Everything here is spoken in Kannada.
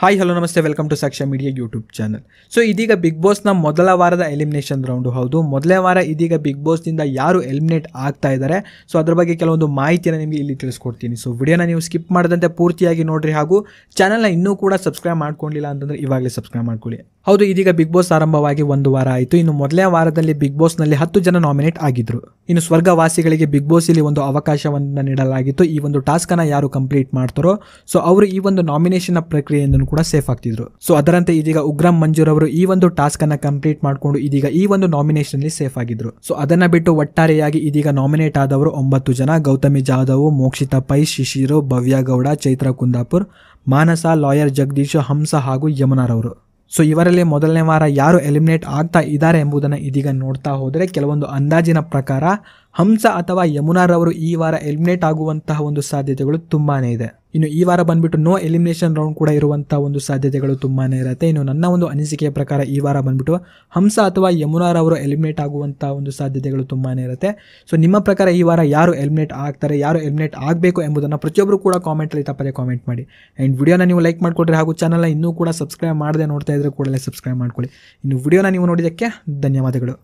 ಹಾಯ್ ಹಲೋ ನಮಸ್ತೆ welcome to Sakshya media YouTube channel so ಇದೀಗ ಬಿಗ್ ಬಾಸ್ನ ಮೊದಲ ವಾರದ ಎಲಿಮಿನೇಷನ್ ರೌಂಡು ಹೌದು ಮೊದಲೇ ವಾರ ಇದೀಗ ಬಿಗ್ ಬಾಸ್ನಿಂದ ಯಾರು ಎಲಿಮಿನೇಟ್ ಆಗ್ತಾ ಇದ್ದಾರೆ ಸೊ ಅದರ ಬಗ್ಗೆ ಕೆಲವೊಂದು ಮಾಹಿತಿಯನ್ನು ನಿಮಗೆ ಇಲ್ಲಿ ತಿಳಿಸ್ಕೊಡ್ತೀನಿ ಸೊ ವಿಡಿಯೋನ ನೀವು ಸ್ಕಿಪ್ ಮಾಡದಂತೆ ಪೂರ್ತಿಯಾಗಿ ನೋಡ್ರಿ ಹಾಗೂ ಚಾನಲ್ನ ಇನ್ನೂ ಕೂಡ ಸಬ್ಸ್ಕ್ರೈಬ್ ಮಾಡ್ಕೊಂಡಿಲ್ಲ ಅಂತಂದರೆ ಇವಾಗಲೇ ಸಬ್ಸ್ಕ್ರೈಬ್ ಮಾಡ್ಕೊಳ್ಳಿ ಹೌದು ಇದೀಗ ಬಿಗ್ ಬಾಸ್ ಆರಂಭವಾಗಿ ಒಂದು ವಾರ ಆಯಿತು ಇನ್ನು ಮೊದಲೇ ವಾರದಲ್ಲಿ ಬಿಗ್ ಬಾಸ್ನಲ್ಲಿ ಹತ್ತು ಜನ ನಾಮಿನೇಟ್ ಆಗಿದ್ರು ಇನ್ನು ಸ್ವರ್ಗವಾಸಿಗಳಿಗೆ ಬಿಗ್ ಬಾಸ್ ಇಲ್ಲಿ ಒಂದು ಅವಕಾಶವನ್ನು ನೀಡಲಾಗಿತ್ತು ಈ ಒಂದು ಟಾಸ್ಕನ್ನು ಯಾರು ಕಂಪ್ಲೀಟ್ ಮಾಡ್ತಾರೋ ಸೊ ಅವರು ಈ ಒಂದು ನಾಮಿನೇಷನ್ನ ಪ್ರಕ್ರಿಯೆಯನ್ನು ಕೂಡ ಸೇಫ್ ಆಗ್ತಿದ್ರು ಸೊ ಅದರಂತೆ ಇದೀಗ ಉಗ್ರಂ ಮಂಜೂರ್ ಅವರು ಈ ಒಂದು ಟಾಸ್ಕ್ ಅನ್ನ ಕಂಪ್ಲೀಟ್ ಮಾಡಿಕೊಂಡು ಇದೀಗ ಈ ಒಂದು ನಾಮಿನೇಷನ್ ಅಲ್ಲಿ ಸೇಫ್ ಆಗಿದ್ರು ಸೊ ಅದನ್ನ ಬಿಟ್ಟು ಒಟ್ಟಾರೆಯಾಗಿ ಇದೀಗ ನಾಮಿನೇಟ್ ಆದವರು ಒಂಬತ್ತು ಜನ ಗೌತಮಿ ಜಾಧವ್ ಮೋಕ್ಷಿತಾ ಪೈ ಶಿಶಿರು ಭವ್ಯ ಗೌಡ ಚೈತ್ರ ಕುಂದಾಪುರ್ ಮಾನಸ ಲಾಯರ್ ಜಗದೀಶ್ ಹಂಸ ಹಾಗೂ ಅವರು ಸೊ ಇವರಲ್ಲಿ ಮೊದಲನೇ ವಾರ ಯಾರು ಎಲಿಮಿನೇಟ್ ಆಗ್ತಾ ಇದ್ದಾರೆ ಎಂಬುದನ್ನು ಇದೀಗ ನೋಡ್ತಾ ಹೋದರೆ ಕೆಲವೊಂದು ಅಂದಾಜಿನ ಪ್ರಕಾರ ಹಂಸ ಅಥವಾ ಯಮುನಾರವರು ಈ ವಾರ ಎಲಿಮಿನೇಟ್ ಆಗುವಂತಹ ಒಂದು ಸಾಧ್ಯತೆಗಳು ತುಂಬಾ ಇದೆ ಇನ್ನು ಈ ವಾರ ಬಂದ್ಬಿಟ್ಟು ನೋ ಎಲಿಮಿನೇಷನ್ ರೌಂಡ್ ಕೂಡ ಇರುವಂತಹ ಒಂದು ಸಾಧ್ಯತೆಗಳು ತುಂಬಾ ಇರುತ್ತೆ ಇನ್ನು ನನ್ನ ಒಂದು ಅನಿಸಿಕೆಯ ಪ್ರಕಾರ ಈ ವಾರ ಬಂದ್ಬಿಟ್ಟು ಹಂಸ ಅಥವಾ ಯಮುನಾರವರು ಎಲಿಮಿನೇಟ್ ಆಗುವಂತಹ ಒಂದು ಸಾಧ್ಯತೆಗಳು ತುಂಬಾ ಇರುತ್ತೆ ಸೊ ನಿಮ್ಮ ಪ್ರಕಾರ ಈ ವಾರ ಯಾರು ಎಲಿಮಿನೇಟ್ ಆಗ್ತಾರೆ ಯಾರು ಎಲಿಮಿನೇಟ್ ಆಗಬೇಕು ಎಂಬುದನ್ನು ಪ್ರತಿಯೊಬ್ಬರು ಕೂಡ ಕಾಮೆಂಟಲ್ಲಿ ತಪ್ಪದೆ ಕಾಮೆಂಟ್ ಮಾಡಿ ಆ್ಯಂಡ್ ವಿಡಿಯೋನ ನೀವು ಲೈಕ್ ಮಾಡಿಕೊಡ್ರಿ ಹಾಗೂ ಚಾನಲ್ನ ಇನ್ನೂ ಕೂಡ ಸಬ್ಸ್ಕ್ರೈಬ್ ಮಾಡದೆ ನೋಡ್ತಾ ಇದ್ರೆ ಕೂಡಲೇ ಸಬ್ಸ್ಕ್ರೈಬ್ ಮಾಡ್ಕೊಳ್ಳಿ ಇನ್ನು ವಿಡಿಯೋನ ನೀವು ನೋಡಿದ್ದಕ್ಕೆ ಧನ್ಯವಾದಗಳು